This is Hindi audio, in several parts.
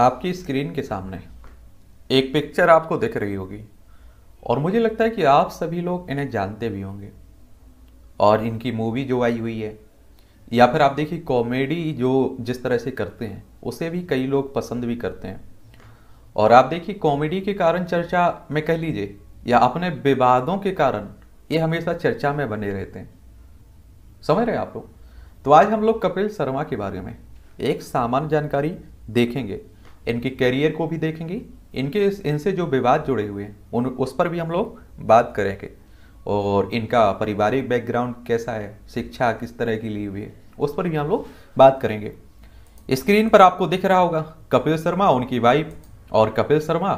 आपकी स्क्रीन के सामने एक पिक्चर आपको दिख रही होगी और मुझे लगता है कि आप सभी लोग इन्हें जानते भी होंगे और इनकी मूवी जो आई हुई है या फिर आप देखिए कॉमेडी जो जिस तरह से करते हैं उसे भी कई लोग पसंद भी करते हैं और आप देखिए कॉमेडी के कारण चर्चा में कह लीजिए या अपने विवादों के कारण ये हमेशा चर्चा में बने रहते हैं समझ रहे हैं आप लोग तो आज हम लोग कपिल शर्मा के बारे में एक सामान्य जानकारी देखेंगे इनके करियर को भी देखेंगे इनके इनसे जो विवाद जुड़े हुए हैं उन उस पर भी हम लोग बात करेंगे और इनका पारिवारिक बैकग्राउंड कैसा है शिक्षा किस तरह की ली हुई है उस पर भी हम लोग बात करेंगे स्क्रीन पर आपको दिख रहा होगा कपिल शर्मा उनकी वाइफ और कपिल शर्मा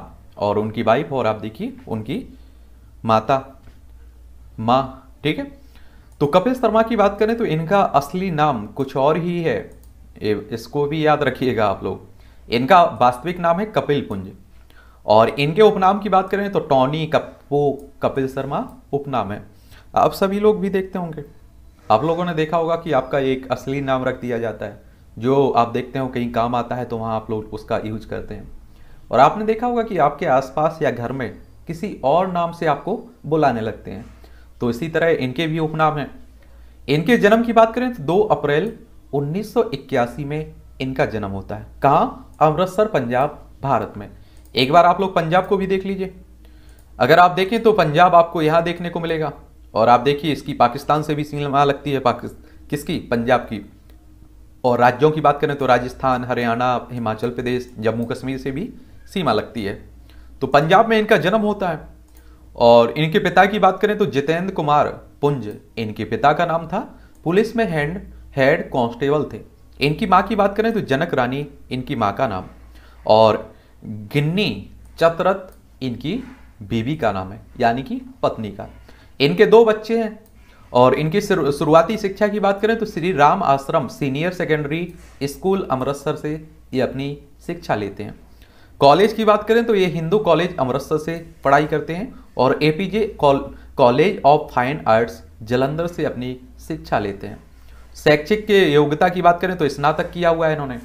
और उनकी वाइफ और आप देखिए उनकी माता माँ ठीक है तो कपिल शर्मा की बात करें तो इनका असली नाम कुछ और ही है इसको भी याद रखिएगा आप लोग इनका वास्तविक नाम है कपिल पुंज और इनके उपनाम की बात करें तो टॉनी कपो कपिल शर्मा उपनाम है आप सभी लोग भी देखते होंगे आप लोगों ने देखा होगा कि आपका एक असली नाम रख दिया जाता है जो आप देखते हो कहीं काम आता है तो वहाँ आप लोग उसका यूज करते हैं और आपने देखा होगा कि आपके आसपास या घर में किसी और नाम से आपको बुलाने लगते हैं तो इसी तरह इनके भी उपनाम हैं इनके जन्म की बात करें तो 2 अप्रैल 1981 में इनका जन्म होता है कहाँ अमृतसर पंजाब भारत में एक बार आप लोग पंजाब को भी देख लीजिए अगर आप देखें तो पंजाब आपको यहाँ देखने को मिलेगा और आप देखिए इसकी पाकिस्तान से भी सीमा लगती है पाकिस्तान किसकी पंजाब की और राज्यों की बात करें तो राजस्थान हरियाणा हिमाचल प्रदेश जम्मू कश्मीर से भी सीमा लगती है तो पंजाब में इनका जन्म होता है और इनके पिता की बात करें तो जितेंद्र कुमार पुंज इनके पिता का नाम था पुलिस में हैंड हेड कांस्टेबल थे इनकी माँ की बात करें तो जनक रानी इनकी माँ का नाम और गिन्नी चतरथ इनकी बीवी का नाम है यानी कि पत्नी का इनके दो बच्चे हैं और इनकी शुरुआती शिक्षा की बात करें तो श्री राम आश्रम सीनियर सेकेंडरी स्कूल अमृतसर से ये अपनी शिक्षा लेते हैं कॉलेज की बात करें तो ये हिंदू कॉलेज अमृतसर से पढ़ाई करते हैं और A P J college of fine arts Jalandhar से अपनी शिक्षा लेते हैं शैक्षिक के योग्यता की बात करें तो स्नातक किया हुआ है इन्होंने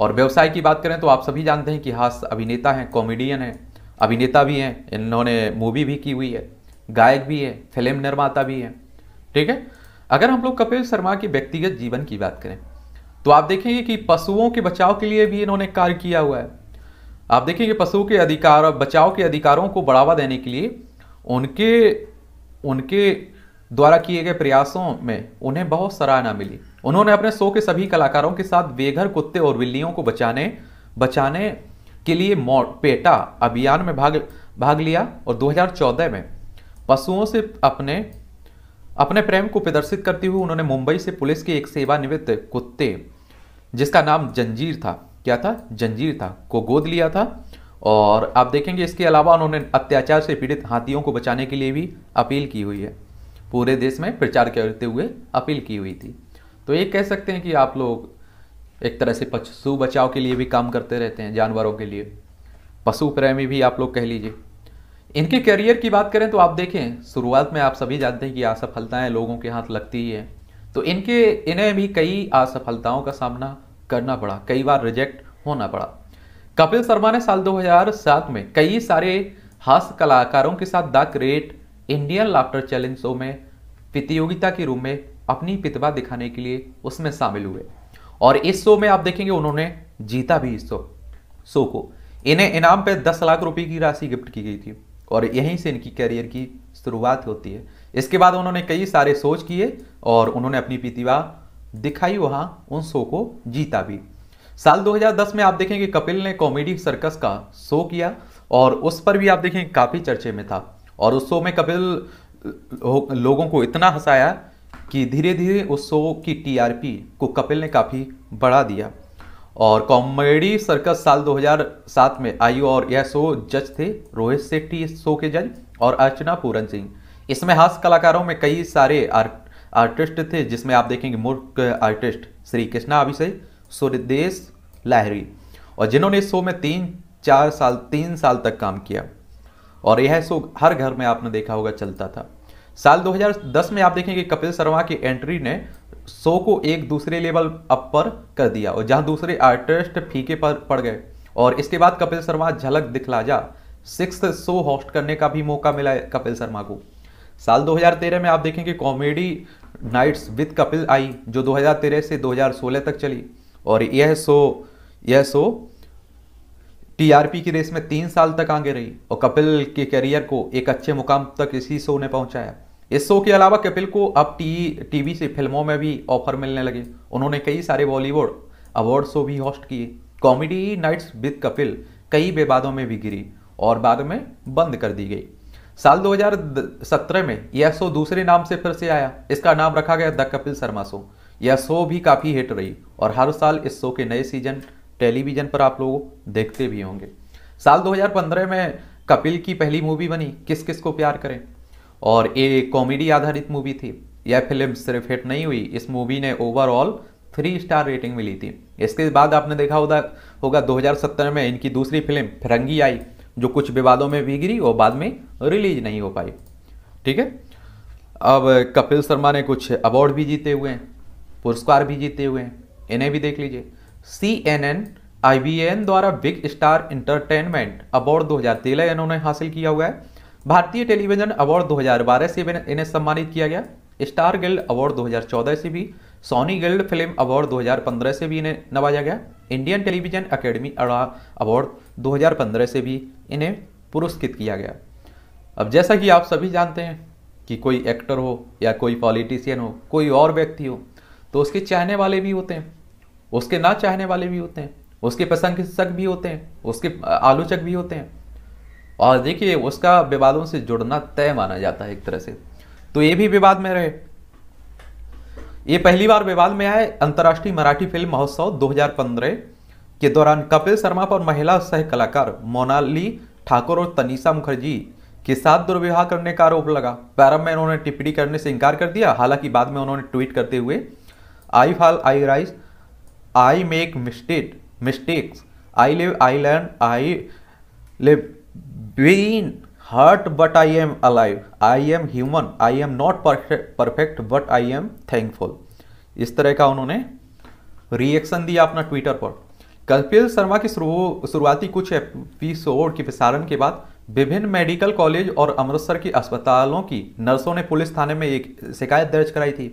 और व्यवसाय की बात करें तो आप सभी जानते हैं कि हास अभिनेता हैं कॉमेडियन हैं अभिनेता भी हैं इन्होंने मूवी भी की हुई है गायक भी है फिल्म निर्माता भी है ठीक है अगर हम लोग कपिल शर्मा के व्यक्तिगत जीवन की बात करें तो आप देखेंगे कि पशुओं के बचाव के लिए भी इन्होंने कार्य किया हुआ है आप देखेंगे पशुओं के अधिकार बचाव के अधिकारों को बढ़ावा देने के लिए उनके उनके द्वारा किए गए प्रयासों में उन्हें बहुत सराहना मिली उन्होंने अपने शो के सभी कलाकारों के साथ बेघर कुत्ते और बिल्लियों को बचाने बचाने के लिए पेटा अभियान में भाग भाग लिया और 2014 में पशुओं से अपने अपने प्रेम को प्रदर्शित करते हुए उन्होंने मुंबई से पुलिस के एक सेवानिवृत्त कुत्ते जिसका नाम जंजीर था क्या था जंजीर था को गोद लिया था और आप देखेंगे इसके अलावा उन्होंने अत्याचार से पीड़ित हाथियों को बचाने के लिए भी अपील की हुई है पूरे देश में प्रचार करते हुए अपील की हुई थी तो ये कह सकते हैं कि आप लोग एक तरह से पशु बचाव के लिए भी काम करते रहते हैं जानवरों के लिए पशु प्रेमी भी आप लोग कह लीजिए इनके करियर की बात करें तो आप देखें शुरुआत में आप सभी जानते हैं कि असफलताएं लोगों के हाथ लगती ही है तो इनके इन्हें भी कई असफलताओं का सामना करना पड़ा कई बार रिजेक्ट होना पड़ा कपिल शर्मा ने साल 2007 में कई सारे हास्य कलाकारों के साथ the great Indian laughter challenge show में प्रतियोगिता के रूप में अपनी प्रतिभा दिखाने के लिए उसमें शामिल हुए और इस शो में आप देखेंगे उन्होंने जीता भी इस शो शो को इन्हें इनाम पर दस लाख रुपए की राशि गिफ्ट की गई थी और यहीं से इनकी करियर की शुरुआत होती है इसके बाद उन्होंने कई सारे सोच किए और उन्होंने अपनी प्रतिभा दिखाई वहाँ उन शो को जीता भी साल 2010 में आप देखेंगे कपिल ने कॉमेडी सर्कस का शो किया और उस पर भी आप देखेंगे काफ़ी चर्चे में था और उस शो में कपिल लोगों को इतना हंसाया कि धीरे धीरे उस शो की टीआरपी को कपिल ने काफ़ी बढ़ा दिया और कॉमेडी सर्कस साल 2007 में आई और यह शो जज थे रोहित शेट्टी इस शो के जज और अर्चना पूरन सिंह इसमें हास्य कलाकारों में कई सारे आर्ट आर्टिस्ट थे जिसमें आप देखेंगे मूर्ख आर्टिस्ट श्री कृष्णा अभिषेक सूर्यदेश लहरी और जिन्होंने इस शो में तीन चार साल तीन साल तक काम किया और यह शो हर घर में आपने देखा होगा चलता था साल 2010 में आप देखेंगे कपिल शर्मा की एंट्री ने शो को एक दूसरे लेवल अप पर कर दिया और जहां दूसरे आर्टिस्ट फीके पर पड़ गए और इसके बाद कपिल शर्मा झलक दिखला जा सिक्स शो होस्ट करने का भी मौका मिला कपिल शर्मा को साल 2013 में आप देखेंगे कॉमेडी नाइट्स विद कपिल आई जो 2013 से 2016 तक चली और यह शो यह शो टीआरपी की रेस में तीन साल तक आगे रही और कपिल के करियर को एक अच्छे मुकाम तक इसी शो ने पहुंचाया इस शो के अलावा कपिल को अब टी टीवी से फिल्मों में भी ऑफर मिलने लगे उन्होंने कई सारे बॉलीवुड अवार्ड शो भी होस्ट किए कॉमेडी नाइट्स विद कपिल कई विवादों में भी गिरी और बाद में बंद कर दी गई साल 2017 में यह शो दूसरे नाम से फिर से आया इसका नाम रखा गया द कपिल शर्मा शो यह शो भी काफ़ी हिट रही और हर साल इस शो के नए सीजन टेलीविज़न पर आप लोग देखते भी होंगे साल 2015 में कपिल की पहली मूवी बनी किस किस को प्यार करें और ये कॉमेडी आधारित मूवी थी यह फिल्म सिर्फ हिट नहीं हुई इस मूवी ने ओवरऑल थ्री स्टार रेटिंग मिली थी इसके बाद आपने देखा होगा होगा 2017 में इनकी दूसरी फिल्म फिरंगी आई जो कुछ विवादों में भी गिरी और बाद में रिलीज नहीं हो पाई ठीक है अब कपिल शर्मा ने कुछ अवार्ड भी जीते हुए हैं पुरस्कार भी जीते हुए हैं इन्हें भी देख लीजिए C N N I B N द्वारा बिग स्टार इंटरटेनमेंट अवार्ड 2013 इन्होंने हासिल किया हुआ है भारतीय टेलीविजन अवार्ड 2012 से इन्हें सम्मानित किया गया स्टार गिल्ड अवार्ड 2014 से भी सोनी गिल्ड फिल्म अवार्ड 2015 से भी इन्हें नवाजा गया इंडियन टेलीविजन अकेडमी अवार्ड 2015 से भी इन्हें पुरस्कृत किया गया अब जैसा कि आप सभी जानते हैं कि कोई एक्टर हो या कोई पॉलिटिशियन हो कोई और व्यक्ति हो तो उसके चाहने वाले भी होते हैं उसके ना चाहने वाले भी होते हैं उसके प्रशंसक भी होते हैं उसके आलोचक भी होते हैं और देखिए उसका विवादों से जुड़ना तय माना जाता है एक तरह से तो ये भी विवाद में रहे ये पहली बार विवाद में आए अंतर्राष्ट्रीय मराठी फिल्म महोत्सव 2015 के दौरान कपिल शर्मा पर महिला सह कलाकार मोनाली ठाकुर और तनीषा मुखर्जी के साथ दुर्व्यवहार करने का आरोप लगा प्रारंभ में उन्होंने टिप्पणी करने से इनकार कर दिया हालांकि बाद में उन्होंने ट्वीट करते हुए I fall I rise I make mistake mistakes I live I learn I live been hurt but I am alive I am human I am not perfect but I am thankful इस तरह का उन्होंने रिएक्शन दिया अपना ट्विटर पर कल्पिल शर्मा की शुरुआती कुछ एपिसोड के प्रसारण के बाद विभिन्न मेडिकल कॉलेज और अमृतसर के अस्पतालों की नर्सों ने पुलिस थाने में एक शिकायत दर्ज कराई थी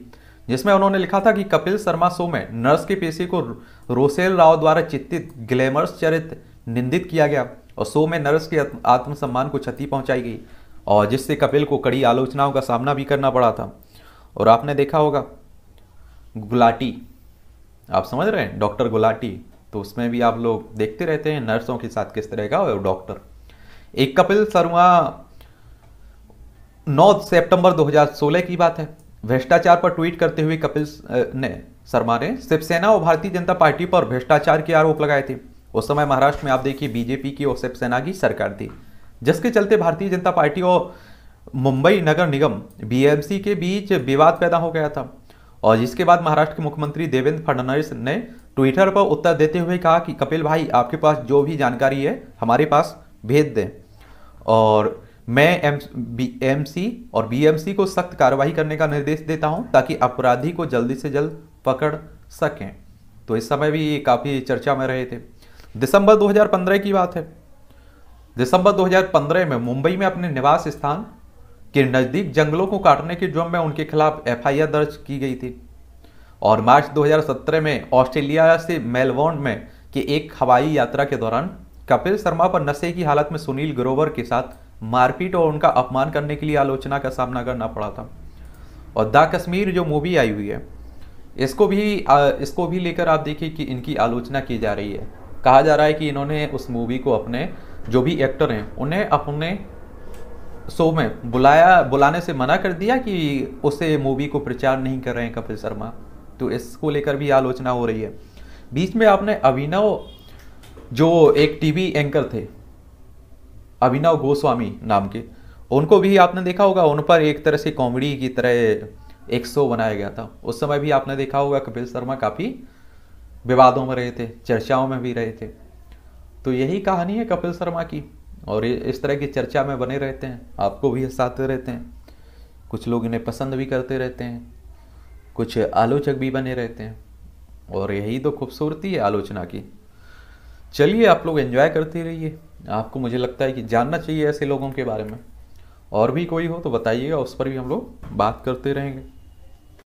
जिसमें उन्होंने लिखा था कि कपिल शर्मा शो में नर्स की पेशी को रोसेल राव द्वारा चित्तित ग्लैमरस चरित्र निंदित किया गया और शो में नर्स के आत्मसम्मान को क्षति पहुंचाई गई और जिससे कपिल को कड़ी आलोचनाओं का सामना भी करना पड़ा था और आपने देखा होगा गुलाटी आप समझ रहे हैं डॉक्टर गुलाटी तो उसमें भी आप लोग देखते रहते हैं नर्सों के साथ किस तरह का डॉक्टर एक कपिल शर्मा 9 सितंबर 2016 की बात है भ्रष्टाचार पर ट्वीट करते हुए कपिल ने शर्मा ने शिवसेना और भारतीय जनता पार्टी पर भ्रष्टाचार के आरोप लगाए थे उस समय महाराष्ट्र में आप देखिए बीजेपी की और शिवसेना की सरकार थी जिसके चलते भारतीय जनता पार्टी और मुंबई नगर निगम बीएमसी के बीच विवाद पैदा हो गया था और जिसके बाद महाराष्ट्र के मुख्यमंत्री देवेंद्र फडणवीस ने ट्विटर पर उत्तर देते हुए कहा कि कपिल भाई आपके पास जो भी जानकारी है हमारे पास भेज दें और मैं एम बी एम सी और बी एम सी को सख्त कार्रवाई करने का निर्देश देता हूं ताकि अपराधी को जल्दी से जल्द पकड़ सकें तो इस समय भी ये काफ़ी चर्चा में रहे थे दिसंबर 2015 की बात है दिसंबर 2015 में मुंबई में अपने निवास स्थान के नज़दीक जंगलों को काटने के जुर्म में उनके खिलाफ एफ दर्ज की गई थी और मार्च 2017 में ऑस्ट्रेलिया से मेलबोर्न में के एक हवाई यात्रा के दौरान कपिल शर्मा पर नशे की हालत में सुनील ग्रोवर के साथ मारपीट और उनका अपमान करने के लिए आलोचना का सामना करना पड़ा था और द कश्मीर जो मूवी आई हुई है इसको भी इसको भी लेकर आप देखिए कि इनकी आलोचना की जा रही है कहा जा रहा है कि इन्होंने उस मूवी को अपने जो भी एक्टर हैं उन्हें अपने शो में बुलाया बुलाने से मना कर दिया कि उसे मूवी को प्रचार नहीं कर रहे हैं कपिल शर्मा तो इसको लेकर भी आलोचना हो रही है बीच में आपने अभिनव जो एक टीवी एंकर थे अभिनव गोस्वामी नाम के उनको भी आपने देखा होगा उन पर एक तरह से कॉमेडी की तरह एक शो बनाया गया था उस समय भी आपने देखा होगा कपिल शर्मा काफ़ी विवादों में रहे थे चर्चाओं में भी रहे थे तो यही कहानी है कपिल शर्मा की और इस तरह की चर्चा में बने रहते हैं आपको भी हंसाते रहते हैं कुछ लोग इन्हें पसंद भी करते रहते हैं कुछ आलोचक भी बने रहते हैं और यही तो खूबसूरती है आलोचना की चलिए आप लोग एंजॉय करते रहिए आपको मुझे लगता है कि जानना चाहिए ऐसे लोगों के बारे में और भी कोई हो तो बताइएगा उस पर भी हम लोग बात करते रहेंगे